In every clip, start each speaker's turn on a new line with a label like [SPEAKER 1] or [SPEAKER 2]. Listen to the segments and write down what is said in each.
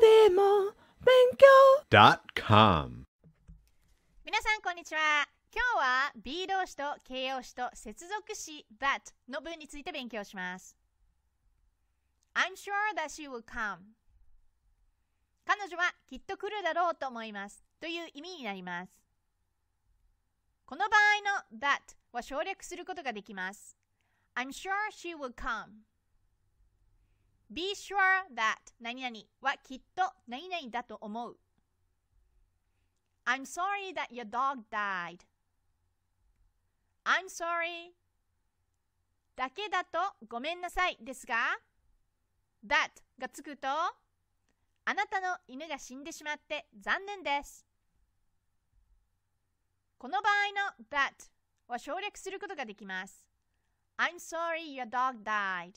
[SPEAKER 1] でも勉強 .com 皆さんこんにちは今日は B 動詞と形容詞と接続詞 that の文について勉強します I'm sure that she will come 彼女はきっと来るだろうと思いますという意味になりますこの場合の that は省略することができます I'm sure she will come be sure that 何々はきっと何々だと思う。I'm sorry that your dog died. I'm sorry だけだとごめんなさいですが that がつくとあなたの犬が死んでしまって残念です。この場合の that は省略することができます。I'm sorry your dog died.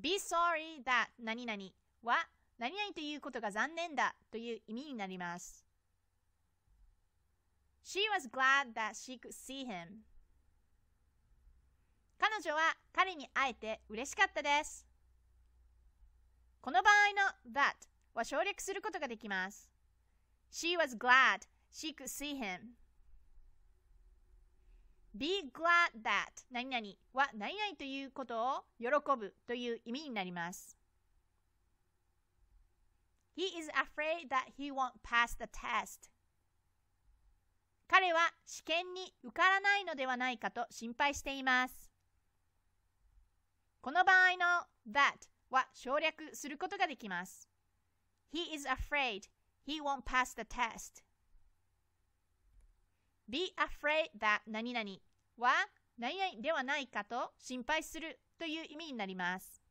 [SPEAKER 1] be sorry that 何々は何々ということが残念だという意味になります。She was glad that she could see him. 彼女は彼に会えて嬉しかったです。この場合の that は省略することができます。She was glad she could see him. be glad that 何々は何々ということを喜ぶという意味になります。He is afraid that he won't pass the test. 彼は試験に受からないのではないかと心配しています。この場合の that は省略することができます。He is afraid he won't pass the test. be afraid that 何々は何々ではないかと心配するという意味になります。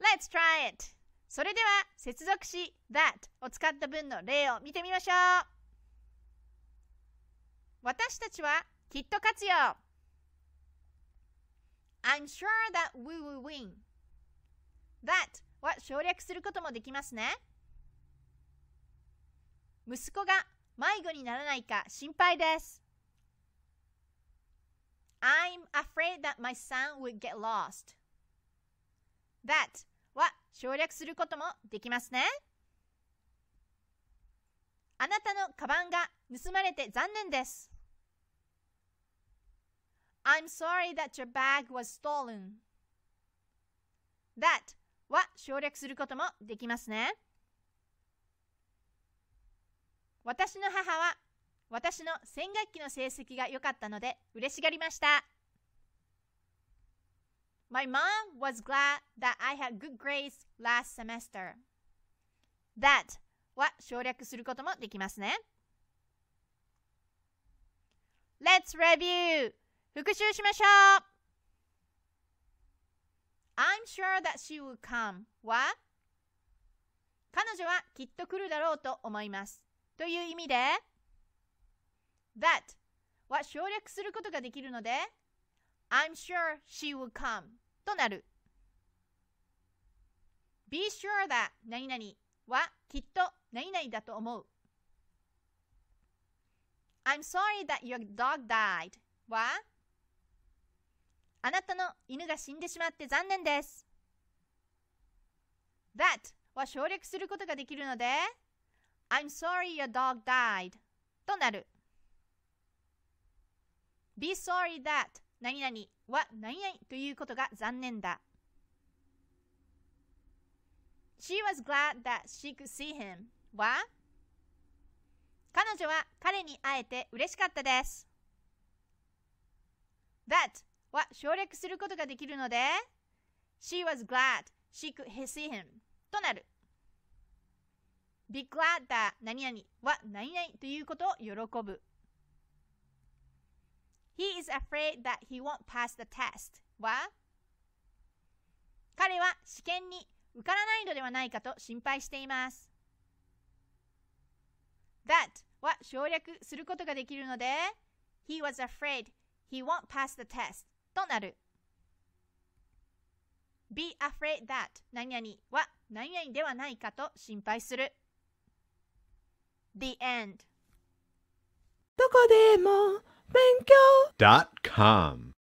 [SPEAKER 1] Let's try it! それでは接続詞 that を使った文の例を見てみましょう。私たちはきっと勝つよ I'm sure that we will win. That は省略することもできますね。息子が迷子にならないか心配です。I'm afraid that my son would get lost. That は省略することもできますね。あなたのカバンが盗まれて残念です。I'm sorry that your bag was stolen. That は省略することもできますね。私の母は私の洗学期の成績が良かったので嬉しがりました。My mom was glad that I had good grades last semester. That は省略することもできますね。Let's review! 復習しましょう I'm sure that she will come は彼女はきっと来るだろうと思います。という意味で that は省略することができるので I'm sure she will come となる be sure that 何々はきっと何々だと思う I'm sorry that your dog died はあなたの犬が死んでしまって残念です that は省略することができるので I'm sorry your dog died となる。be sorry that 何々は何々ということが残念だ。She was glad that she could see him は彼女は彼に会えて嬉しかったです。That は省略することができるので She was glad she could see him となる。ビッグワーター何々は何々ということを喜ぶ。He is afraid that he won't pass the test は彼は試験に受からないのではないかと心配しています。That は省略することができるので He was afraid he won't pass the test となる。be afraid that 何々は何々ではないかと心配する。The end. どこでも勉強 .com